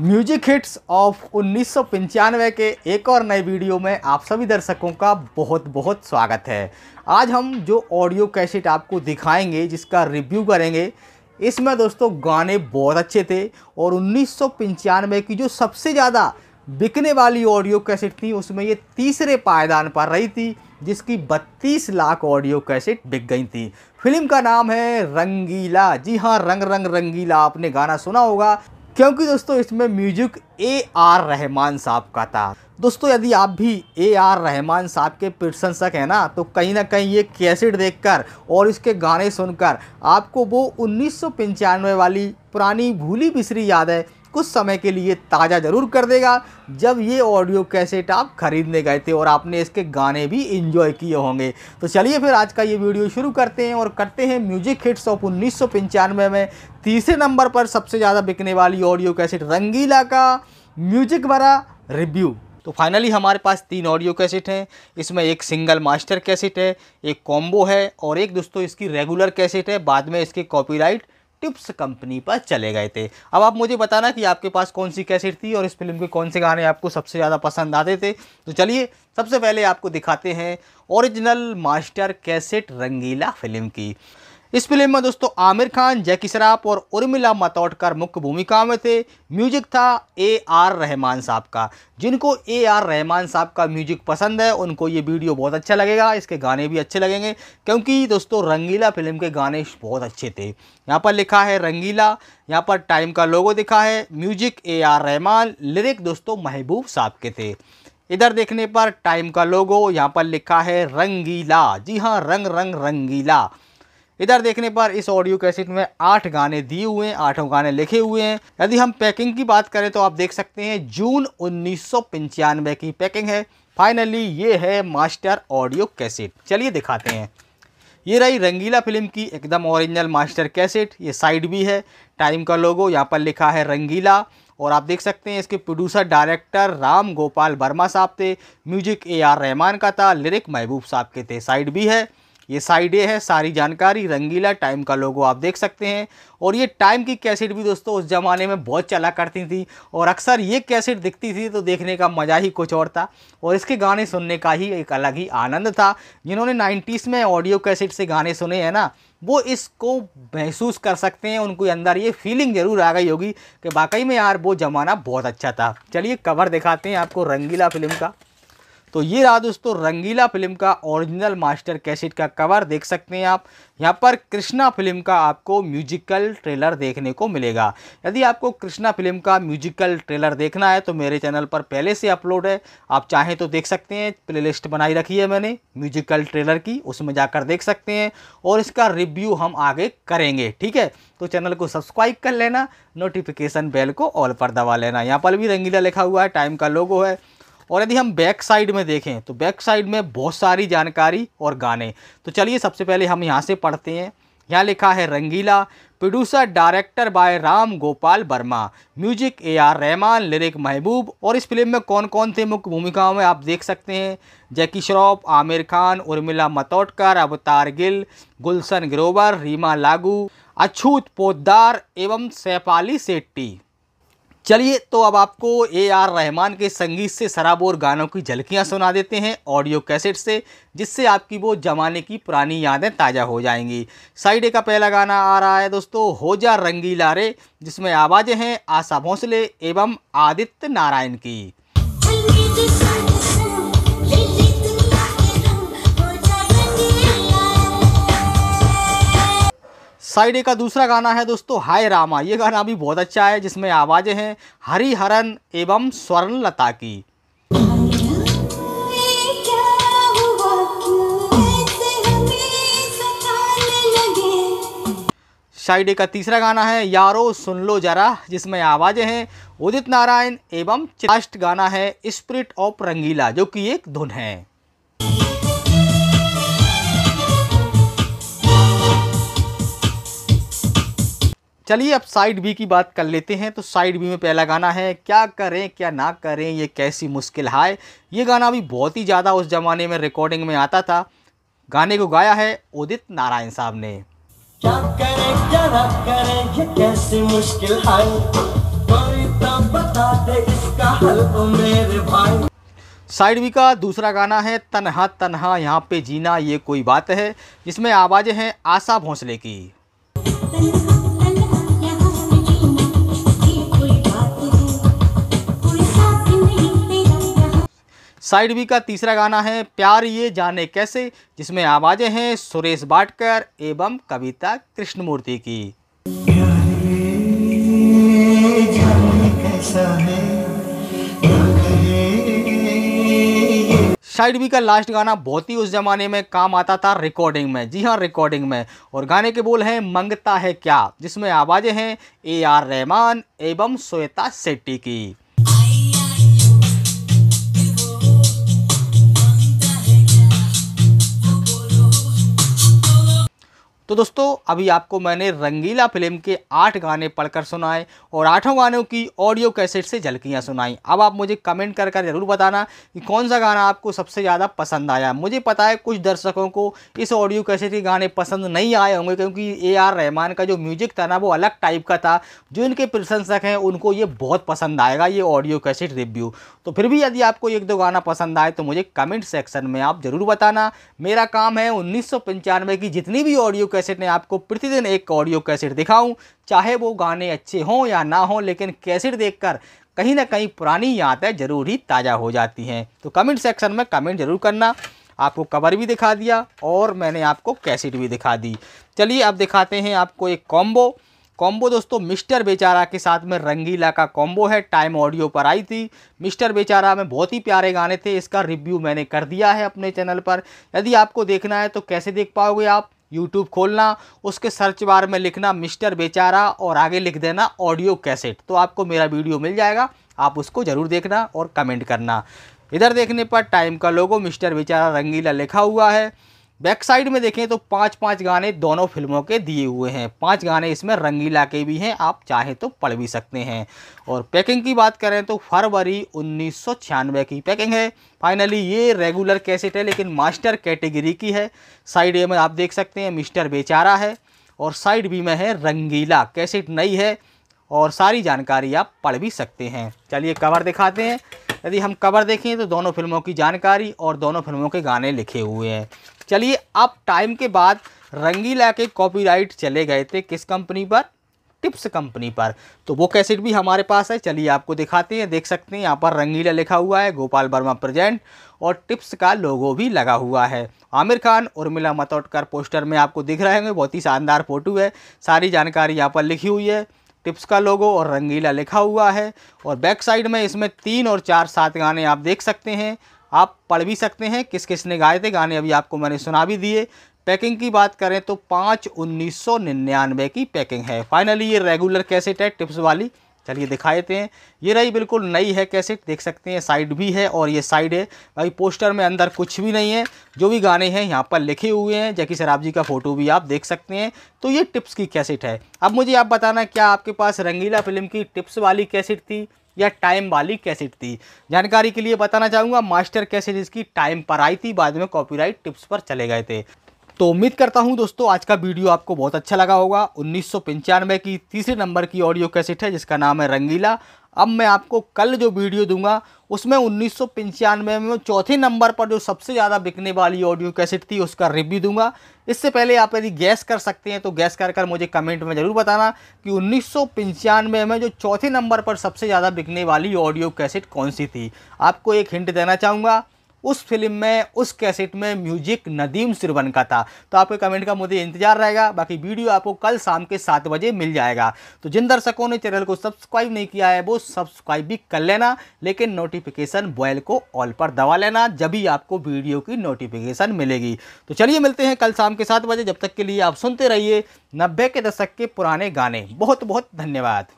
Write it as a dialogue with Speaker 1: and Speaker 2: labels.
Speaker 1: music hits of उन्नीस के एक और नए वीडियो में आप सभी दर्शकों का बहुत बहुत स्वागत है आज हम जो ऑडियो कैसेट आपको दिखाएंगे जिसका रिव्यू करेंगे इसमें दोस्तों गाने बहुत अच्छे थे और उन्नीस की जो सबसे ज़्यादा बिकने वाली ऑडियो कैसेट थी उसमें ये तीसरे पायदान पर रही थी जिसकी 32 लाख ऑडियो कैसेट बिक गई थी फिल्म का नाम है रंगीला जी हाँ रंग रंग रंगीला आपने गाना सुना होगा क्योंकि दोस्तों इसमें म्यूजिक ए आर रहमान साहब का था दोस्तों यदि आप भी ए आर रहमान साहब के प्रशंसक हैं ना तो कहीं ना कहीं ये कैसेट देखकर और इसके गाने सुनकर आपको वो उन्नीस वाली पुरानी भूली बिसरी यादें कुछ समय के लिए ताज़ा ज़रूर कर देगा जब ये ऑडियो कैसेट आप ख़रीदने गए थे और आपने इसके गाने भी इंजॉय किए होंगे तो चलिए फिर आज का ये वीडियो शुरू करते हैं और करते हैं म्यूजिक हिट्स ऑफ उन्नीस में तीसरे नंबर पर सबसे ज़्यादा बिकने वाली ऑडियो कैसेट रंगीला का म्यूजिक भरा रिव्यू तो फाइनली हमारे पास तीन ऑडियो कैसेट हैं इसमें एक सिंगल मास्टर कैसेट है एक कॉम्बो है और एक दोस्तों इसकी रेगुलर कैसेट है बाद में इसके कॉपीराइट टिप्स कंपनी पर चले गए थे अब आप मुझे बताना कि आपके पास कौन सी कैसेट थी और इस फिल्म के कौन से गाने आपको सबसे ज़्यादा पसंद आते थे तो चलिए सबसे पहले आपको दिखाते हैं original master cassette Rangeela film की इस फिल्म में दोस्तों आमिर खान जैकी शराफ़ और उर्मिला मतौटकर मुख्य भूमिका में थे म्यूजिक था ए आर रहमान साहब का जिनको ए आर रहमान साहब का म्यूजिक पसंद है उनको ये वीडियो बहुत अच्छा लगेगा इसके गाने भी अच्छे लगेंगे क्योंकि दोस्तों रंगीला फिल्म के गाने बहुत अच्छे थे यहाँ पर लिखा है रंगीला यहाँ पर टाइम का लोगो दिखा है music A R Rahman lyric दोस्तों महबूब साहब के थे इधर देखने पर टाइम का लोगो यहाँ पर लिखा है रंगीला जी हाँ रंग रंग रंगीला इधर देखने पर इस ऑडियो कैसेट में आठ गाने दिए हुए हैं आठों गाने लिखे हुए हैं यदि हम पैकिंग की बात करें तो आप देख सकते हैं जून उन्नीस की पैकिंग है फाइनली ये है मास्टर ऑडियो कैसेट चलिए दिखाते हैं ये रही रंगीला फिल्म की एकदम ओरिजिनल मास्टर कैसेट ये साइड भी है टाइम का लोगो यहाँ पर लिखा है रंगीला और आप देख सकते हैं इसके प्रोड्यूसर डायरेक्टर राम गोपाल वर्मा साहब थे म्यूजिक ए आर रहमान का था लिरिक महबूब साहब के थे साइड भी है ये साइड ए है सारी जानकारी रंगीला टाइम का लोगो आप देख सकते हैं और ये टाइम की कैसेट भी दोस्तों उस ज़माने में बहुत चला करती थी और अक्सर ये कैसेट दिखती थी तो देखने का मज़ा ही कुछ और था और इसके गाने सुनने का ही एक अलग ही आनंद था जिन्होंने नाइन्टीज़ में ऑडियो कैसेट से गाने सुने हैं ना वो इसको महसूस कर सकते हैं उनको अंदर ये फीलिंग ज़रूर आ गई होगी कि वाकई में यार वो ज़माना बहुत अच्छा था चलिए कवर दिखाते हैं आपको रंगीला फिल्म का तो ये रहा दोस्तों रंगीला फिल्म का ओरिजिनल मास्टर कैसेट का कवर देख सकते हैं आप यहाँ पर कृष्णा फिल्म का आपको म्यूजिकल ट्रेलर देखने को मिलेगा यदि आपको कृष्णा फिल्म का म्यूजिकल ट्रेलर देखना है तो मेरे चैनल पर पहले से अपलोड है आप चाहें तो देख सकते हैं प्लेलिस्ट बनाई रखी है मैंने म्यूजिकल ट्रेलर की उसमें जाकर देख सकते हैं और इसका रिव्यू हम आगे करेंगे ठीक है तो चैनल को सब्सक्राइब कर लेना नोटिफिकेशन बेल को ऑल पर दबा लेना यहाँ पर भी रंगीला लिखा हुआ है टाइम का लोगो है और यदि हम बैक साइड में देखें तो बैक साइड में बहुत सारी जानकारी और गाने तो चलिए सबसे पहले हम यहाँ से पढ़ते हैं यहाँ लिखा है Rangeela producer director by Ram Gopal Varma music A R Rahman lyric Mehboob और इस फिल्म में कौन कौन थे मुख्य भूमिकाओं में आप देख सकते हैं जैकी श्रॉफ आमिर खान उर्मिला मतौटकर अवतार गिल गुलशन ग्रोवर रीमा लागू अछूत पोदार एवं सैपाली सेट्टी चलिए तो अब आपको ए आर रहमान के संगीत से सराबोर गानों की झलकियाँ सुना देते हैं ऑडियो कैसेट से जिससे आपकी वो ज़माने की पुरानी यादें ताज़ा हो जाएंगी साइडे का पहला गाना आ रहा है दोस्तों हो जा रंगीला रे जिसमें आवाज़ें हैं आशा भोंसले एवं आदित्य नारायण की साइड ए का दूसरा गाना है दोस्तों हाय रामा ये गाना भी बहुत अच्छा है जिसमें आवाज़ें हैं हरन एवं स्वर्ण लता की साइड ए का तीसरा गाना है यारो सुन लो जरा जिसमें आवाज़ें हैं उदित नारायण एवं लास्ट गाना है स्प्रिट ऑफ रंगीला जो कि एक धुन है चलिए अब साइड बी की बात कर लेते हैं तो साइड बी में पहला गाना है क्या करें क्या ना करें ये कैसी मुश्किल हाय ये गाना भी बहुत ही ज़्यादा उस ज़माने में रिकॉर्डिंग में आता था गाने को गाया है उदित नारायण साहब ने क्या करें क्या ना करें ये कैसी मुश्किल तो बता दे इसका हल तो मेरे भाई साइड बी का दूसरा गाना है तनहा तनहा यहाँ पे जीना ये कोई बात है जिसमें आवाज़ें हैं आशा भोंसले की साइड बी का तीसरा गाना है प्यार ये जाने कैसे जिसमें आवाज़ें हैं सुरेश बाटकर एवं कविता कृष्णमूर्ति की साइड बी का लास्ट गाना बहुत ही उस ज़माने में काम आता था रिकॉर्डिंग में जी हाँ रिकॉर्डिंग में और गाने के बोल हैं मंगता है क्या जिसमें आवाज़ें हैं ए आर रहमान एवं श्वेता शेट्टी की तो दोस्तों अभी आपको मैंने रंगीला फिल्म के आठ गाने पढ़कर सुनाए और आठों गानों की ऑडियो कैसेट से झलकियाँ सुनाई अब आप मुझे कमेंट कर कर ज़रूर बताना कि कौन सा गाना आपको सबसे ज़्यादा पसंद आया मुझे पता है कुछ दर्शकों को इस ऑडियो कैसेट के गाने पसंद नहीं आए होंगे क्योंकि ए आर रहमान का जो म्यूजिक था ना वो अलग टाइप का था जो इनके प्रशंसक हैं उनको ये बहुत पसंद आएगा ये ऑडियो कैसेट रिव्यू तो फिर भी यदि आपको एक दो गाना पसंद आए तो मुझे कमेंट सेक्शन में आप ज़रूर बताना मेरा काम है उन्नीस की जितनी भी ऑडियो कैसेट में आपको प्रतिदिन एक ऑडियो कैसेट दिखाऊं चाहे वो गाने अच्छे हों या ना हों लेकिन कैसेट देखकर कहीं ना कहीं पुरानी यादें जरूर ही ताज़ा हो जाती हैं तो कमेंट सेक्शन में कमेंट जरूर करना आपको कवर भी दिखा दिया और मैंने आपको कैसेट भी दिखा दी चलिए अब दिखाते हैं आपको एक कॉम्बो कॉम्बो दोस्तों मिस्टर बेचारा के साथ में रंगीला का कॉम्बो है टाइम ऑडियो पर आई थी मिस्टर बेचारा में बहुत ही प्यारे गाने थे इसका रिव्यू मैंने कर दिया है अपने चैनल पर यदि आपको देखना है तो कैसे देख पाओगे आप यूट्यूब खोलना उसके सर्च बार में लिखना मिस्टर बेचारा और आगे लिख देना ऑडियो कैसेट तो आपको मेरा वीडियो मिल जाएगा आप उसको ज़रूर देखना और कमेंट करना इधर देखने पर टाइम का लोगो मिस्टर बेचारा रंगीला लिखा हुआ है बैक साइड में देखें तो पांच पांच गाने दोनों फिल्मों के दिए हुए हैं पांच गाने इसमें रंगीला के भी हैं आप चाहें तो पढ़ भी सकते हैं और पैकिंग की बात करें तो फरवरी उन्नीस की पैकिंग है फाइनली ये रेगुलर कैसेट है लेकिन मास्टर कैटेगरी की है साइड ए में आप देख सकते हैं मिस्टर बेचारा है और साइड बी में है रंगीला कैसेट नई है और सारी जानकारी आप पढ़ भी सकते हैं चलिए कवर दिखाते हैं यदि हम कवर देखें तो दोनों फिल्मों की जानकारी और दोनों फिल्मों के गाने लिखे हुए हैं चलिए अब टाइम के बाद रंगीला के कॉपीराइट चले गए थे किस कंपनी पर टिप्स कंपनी पर तो वो कैसेट भी हमारे पास है चलिए आपको दिखाते हैं देख सकते हैं यहाँ पर रंगीला लिखा हुआ है गोपाल वर्मा प्रेजेंट और टिप्स का लोगो भी लगा हुआ है आमिर खान उर्मिला मतौटकर पोस्टर में आपको दिख रहे होंगे बहुत ही शानदार फोटो है सारी जानकारी यहाँ पर लिखी हुई है टिप्स का लोगो और रंगीला लिखा हुआ है और बैक साइड में इसमें तीन और चार सात गाने आप देख सकते हैं आप पढ़ भी सकते हैं किस किस ने गाए थे गाने अभी आपको मैंने सुना भी दिए पैकिंग की बात करें तो पाँच उन्नीस सौ निन्यानवे की पैकिंग है फाइनली ये रेगुलर कैसेट है टिप्स वाली चलिए दिखा देते हैं ये रही बिल्कुल नई है कैसेट देख सकते हैं साइड भी है और ये साइड है भाई पोस्टर में अंदर कुछ भी नहीं है जो भी गाने हैं यहाँ पर लिखे हुए हैं जैकी सराब जी का फ़ोटो भी आप देख सकते हैं तो ये टिप्स की कैसेट है अब मुझे आप बताना क्या आपके पास रंगीला फिल्म की टिप्स वाली कैसेट थी या टाइम वाली कैसेट थी जानकारी के लिए बताना चाहूँगा मास्टर कैसेट इसकी टाइम पर आई थी बाद में कॉपीराइट टिप्स पर चले गए थे तो उम्मीद करता हूं दोस्तों आज का वीडियो आपको बहुत अच्छा लगा होगा उन्नीस की तीसरे नंबर की ऑडियो कैसेट है जिसका नाम है रंगीला अब मैं आपको कल जो वीडियो दूंगा उसमें उन्नीस में चौथे नंबर पर जो सबसे ज़्यादा बिकने वाली ऑडियो कैसेट थी उसका रिव्यू दूंगा इससे पहले आप यदि गैस कर सकते हैं तो गैस कर कर मुझे कमेंट में ज़रूर बताना कि उन्नीस में जो चौथे नंबर पर सबसे ज़्यादा बिकने वाली ऑडियो कैसेट कौन सी थी आपको एक हिंट देना चाहूँगा उस फिल्म में उस कैसेट में म्यूजिक नदीम सिरवन का था तो आपके कमेंट का मुझे इंतजार रहेगा बाकी वीडियो आपको कल शाम के सात बजे मिल जाएगा तो जिन दर्शकों ने चैनल को सब्सक्राइब नहीं किया है वो सब्सक्राइब भी कर लेना लेकिन नोटिफिकेशन बॉयल को ऑल पर दबा लेना जब भी आपको वीडियो की नोटिफिकेशन मिलेगी तो चलिए मिलते हैं कल शाम के सात बजे जब तक के लिए आप सुनते रहिए नब्बे के दशक के पुराने गाने बहुत बहुत धन्यवाद